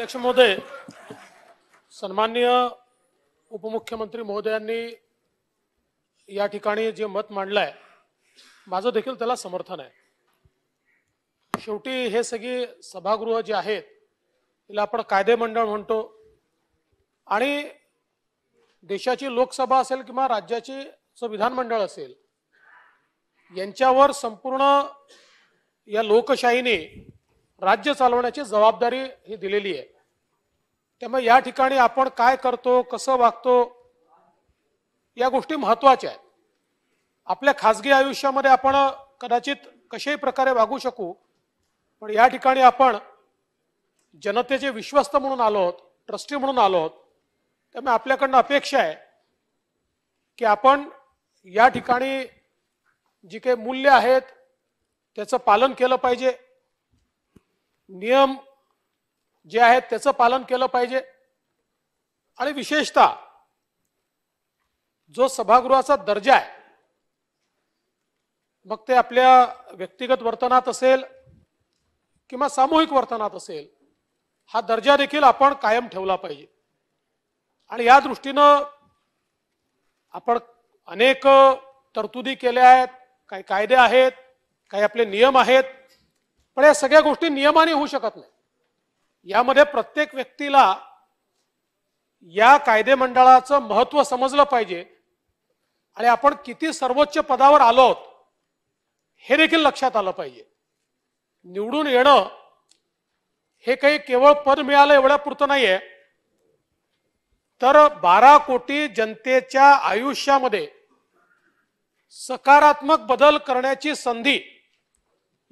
अध्यक्ष महोदय सन्मान्य उपमुख्यमंत्री महोदयांनी या ठिकाणी जे मत मांडलं आहे माझं देखील त्याला समर्थन आहे शेवटी हे सगळी सभागृह जे आहेत तिला आपण कायदे मंडळ म्हणतो आणि देशाची लोकसभा असेल किंवा राज्याची विधानमंडळ असेल यांच्यावर संपूर्ण या लोकशाहीने राज्य चालवण्याची जबाबदारी ही दिलेली आहे त्यामुळे या ठिकाणी आपण काय करतो कसं वागतो या गोष्टी महत्वाच्या आहेत आपल्या खाजगी आयुष्यामध्ये आपण कदाचित कशाही प्रकारे वागू शकू पण या ठिकाणी आपण जनतेचे विश्वस्त म्हणून आलो आहोत ट्रस्टी म्हणून आलो आहोत त्यामुळे आपल्याकडनं अपेक्षा आहे की आपण या ठिकाणी जी काही मूल्य आहेत त्याचं पालन केलं पाहिजे नियम जे आहेत त्याचं पालन केलं पाहिजे आणि विशेषतः जो सभागृहाचा दर्जा आहे मग ते आपल्या व्यक्तिगत वर्तनात असेल किंवा सामूहिक वर्तनात असेल हा दर्जा देखील आपण कायम ठेवला पाहिजे आणि या दृष्टीनं आपण अनेक तरतुदी केल्या आहेत काही कायदे आहेत काही आपले नियम आहेत पण या सगळ्या गोष्टी नियमाने होऊ शकत नाही यामध्ये प्रत्येक व्यक्तीला या कायदेमंडळाचं महत्व समजलं पाहिजे आणि आपण किती सर्वोच्च पदावर आलो आहोत हे देखील लक्षात आलं पाहिजे निवडून येणं हे काही केवळ पद मिळालं एवढ्या पुरतं नाहीये तर बारा कोटी जनतेच्या आयुष्यामध्ये सकारात्मक बदल करण्याची संधी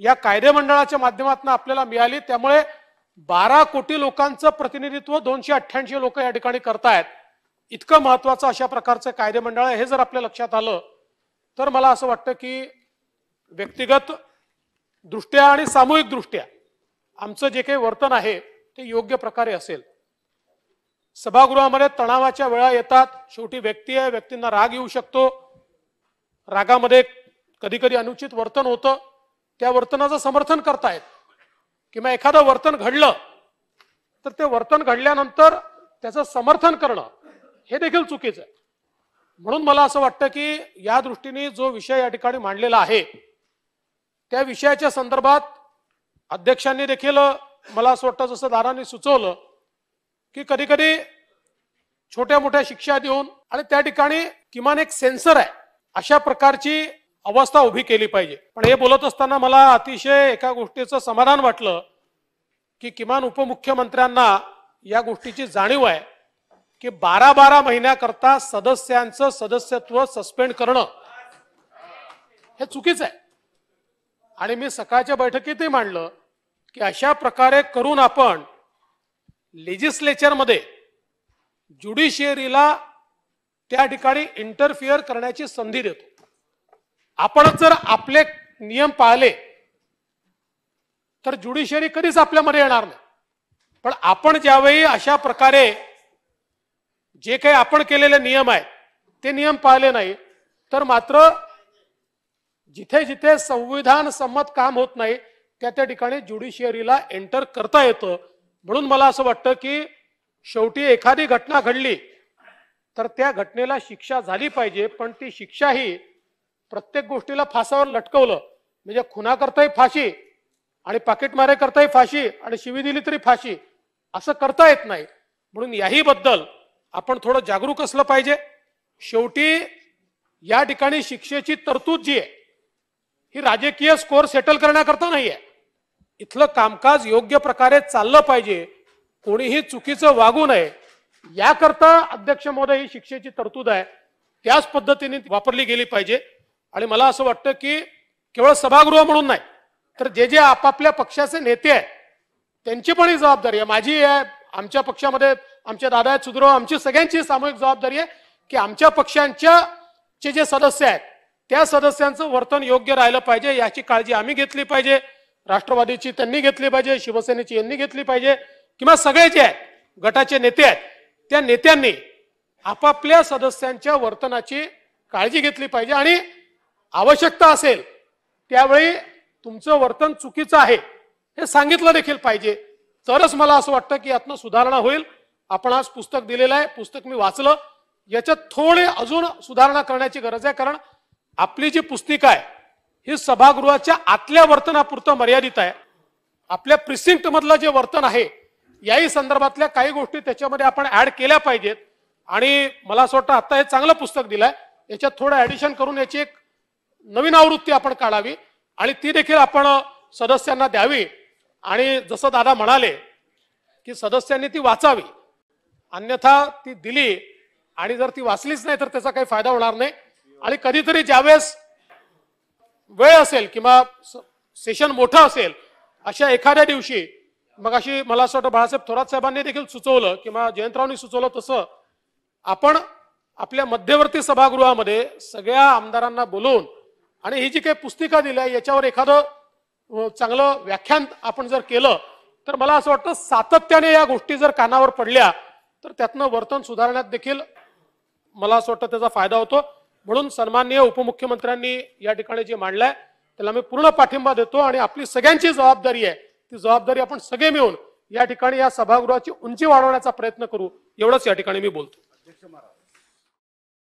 या कायदेमंडळाच्या माध्यमातून आपल्याला मिळाली त्यामुळे बारा कोटी लोकांचं प्रतिनिधित्व दोनशे अठ्ठ्याऐंशी लोक या ठिकाणी करतायत इतकं महत्वाचं अशा प्रकारचं कायदेमंडळ हे जर आपल्या लक्षात आलं तर मला असं वाटतं की व्यक्तिगत दृष्ट्या आणि सामूहिकदृष्ट्या आमचं जे काही वर्तन आहे ते योग्य प्रकारे असेल सभागृहामध्ये तणावाच्या वेळा येतात शेवटी व्यक्ती आहे व्यक्तींना राग येऊ शकतो रागामध्ये कधी कधी अनुचित वर्तन होतं त्या वर्तनाचं समर्थन करतायत किंवा एखादं वर्तन घडलं तर ते वर्तन घडल्यानंतर त्याचं समर्थन करणं हे देखील चुकीचं आहे म्हणून मला असं वाटतं की या दृष्टीने जो विषय या ठिकाणी मांडलेला आहे त्या विषयाच्या संदर्भात अध्यक्षांनी देखील मला असं वाटतं जसं दारांनी सुचवलं की कधी कधी छोट्या मोठ्या शिक्षा देऊन आणि त्या ठिकाणी किमान एक सेन्सर आहे अशा प्रकारची अवस्था उभी केली पाहिजे पण हे बोलत असताना मला अतिशय एका गोष्टीचं समाधान वाटलं की किमान उपमुख्यमंत्र्यांना या गोष्टीची जाणीव आहे की बारा बारा महिन्याकरता सदस्यांचं सदस्यत्व सस्पेंड करणं हे चुकीचं आहे आणि मी सकाळच्या बैठकीतही मांडलं की अशा प्रकारे करून आपण लेजिस्लेचरमध्ये ज्युडिशियरीला त्या ठिकाणी इंटरफिअर करण्याची संधी देतो आपणच जर आपले नियम पाळले तर ज्युडिशरी कधीच आपल्यामध्ये येणार नाही पण आपण ज्यावेळी अशा प्रकारे जे काही आपण केलेले नियम आहेत ते नियम पाळले नाही तर मात्र जिथे जिथे संविधान संमत काम होत नाही त्या त्या ठिकाणी ज्युडिशियरीला एंटर करता येतं म्हणून मला असं वाटतं की शेवटी एखादी घटना घडली तर त्या घटनेला शिक्षा झाली पाहिजे पण ती शिक्षा ही प्रत्येक गोष्टीला फासावर लटकवलं म्हणजे खुना फाशी आणि मारे करताही फाशी आणि शिवी दिली तरी फाशी असं करता येत नाही म्हणून याही बद्दल आपण थोडं जागरूक असलं पाहिजे शेवटी या ठिकाणी शिक्षेची तरतूद जी आहे ही राजकीय स्कोर सेटल करण्याकरता नाही आहे इथलं कामकाज योग्य प्रकारे चाललं पाहिजे कोणीही चुकीचं वागू नये याकरता अध्यक्ष महोदय ही शिक्षेची तरतूद आहे त्याच पद्धतीने वापरली गेली पाहिजे आणि मला असं वाटतं की केवळ सभागृह म्हणून नाही तर जे जे आपापल्या पक्षाचे नेते आहेत त्यांची पण ही जबाबदारी आहे माझी आहे आमच्या पक्षामध्ये आमच्या दादा आहेत आमची सगळ्यांची सामूहिक जबाबदारी आहे की आमच्या पक्षांच्या चे जे सदस्य आहेत त्या सदस्यांचं वर्तन योग्य राहिलं पाहिजे याची काळजी आम्ही घेतली पाहिजे राष्ट्रवादीची त्यांनी घेतली पाहिजे शिवसेनेची यांनी घेतली पाहिजे किंवा सगळे जे आहेत गटाचे नेते आहेत त्या नेत्यांनी आपापल्या सदस्यांच्या वर्तनाची काळजी घेतली पाहिजे आणि आवश्यकता असेल त्यावेळी तुमचं वर्तन चुकीचं आहे हे सांगितलं देखील पाहिजे तरच मला असं वाटतं की यातनं सुधारणा होईल आपण आज पुस्तक दिलेलं आहे पुस्तक मी वाचलं याच्यात थोडे अजून सुधारणा करण्याची गरज आहे कारण आपली जी पुस्तिका आहे ही सभागृहाच्या आतल्या वर्तनापुरतं मर्यादित आहे आपल्या प्रिसिंक्ट जे वर्तन आहे याही संदर्भातल्या काही गोष्टी त्याच्यामध्ये आपण ऍड केल्या पाहिजेत आणि मला असं वाटतं आता हे चांगलं पुस्तक आहे याच्यात थोडं ऍडिशन करून याची एक नवीन आवृत्ती आपण काढावी आणि ती देखील आपण सदस्यांना द्यावी आणि जसं दादा म्हणाले की सदस्यांनी ती वाचावी अन्यथा ती दिली आणि जर ती वाचलीच नाही तर त्याचा काही फायदा होणार नाही आणि कधीतरी ज्यावेळेस वेळ असेल किंवा सेशन मोठं असेल अशा एखाद्या दिवशी मग अशी मला असं वाटतं बाळासाहेब थोरात साहेबांनी देखील सुचवलं किंवा जयंतरावनी सुचवलं तसं आपण आपल्या मध्यवर्ती सभागृहामध्ये सगळ्या आमदारांना बोलवून आणि ही जी काही पुस्तिका दिली आहे याच्यावर एखादं चांगलं व्याख्यान आपण जर केलं तर मला असं वाटतं सातत्याने या गोष्टी जर कानावर पडल्या तर त्यातनं वर्तन सुधारण्यात देखील मला असं वाटतं त्याचा फायदा होतो म्हणून सन्माननीय उपमुख्यमंत्र्यांनी या ठिकाणी जे मांडलंय त्याला मी पूर्ण पाठिंबा देतो आणि आपली सगळ्यांची जबाबदारी आहे ती जबाबदारी आपण सगळे मिळून या ठिकाणी या सभागृहाची उंची वाढवण्याचा प्रयत्न करू एवढंच या ठिकाणी मी बोलतो महाराज